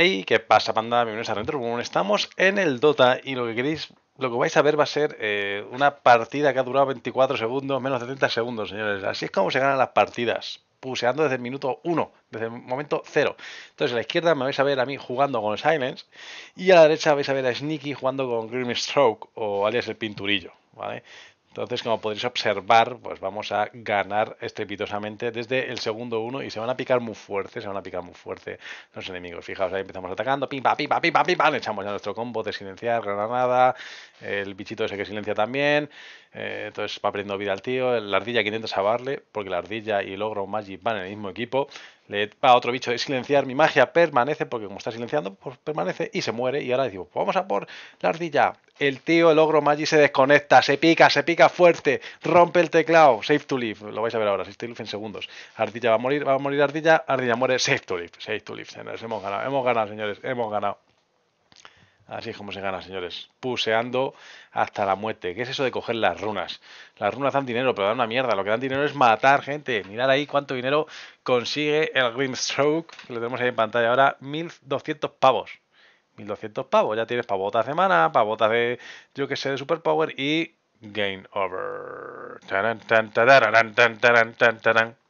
Hey, ¿qué pasa, panda? Bienvenidos a Retro Estamos en el Dota y lo que queréis, lo que vais a ver va a ser eh, una partida que ha durado 24 segundos, menos de 30 segundos, señores. Así es como se ganan las partidas, puseando desde el minuto 1, desde el momento 0. Entonces, a la izquierda me vais a ver a mí jugando con Silence y a la derecha vais a ver a Sneaky jugando con Grimstroke o alias el Pinturillo, ¿vale? Entonces, como podréis observar, pues vamos a ganar estrepitosamente desde el segundo uno y se van a picar muy fuerte, se van a picar muy fuerte los enemigos. Fijaos, ahí empezamos atacando, pimpa, le echamos ya nuestro combo de silenciar, granada, el bichito ese que silencia también, entonces eh, va perdiendo vida al tío, la ardilla que intenta salvarle, porque la ardilla y el ogro magic van en el mismo equipo, le va a otro bicho de silenciar, mi magia permanece, porque como está silenciando, pues permanece y se muere. Y ahora decimos, pues vamos a por la ardilla. El tío, el ogro Magi se desconecta, se pica, se pica fuerte, rompe el teclado, safe to live, lo vais a ver ahora, save to live en segundos. Ardilla va a morir, va a morir ardilla, ardilla muere, safe to live, safe to live, hemos ganado, hemos ganado señores, hemos ganado. Así es como se gana, señores. Puseando hasta la muerte. ¿Qué es eso de coger las runas? Las runas dan dinero, pero dan una mierda. Lo que dan dinero es matar gente. Mirad ahí cuánto dinero consigue el Grimstroke. Que lo tenemos ahí en pantalla ahora. 1200 pavos. 1200 pavos. Ya tienes pavotas de mana, pavotas de, yo que sé, de superpower y gain over. Taran, tan, tan tan, tan tan,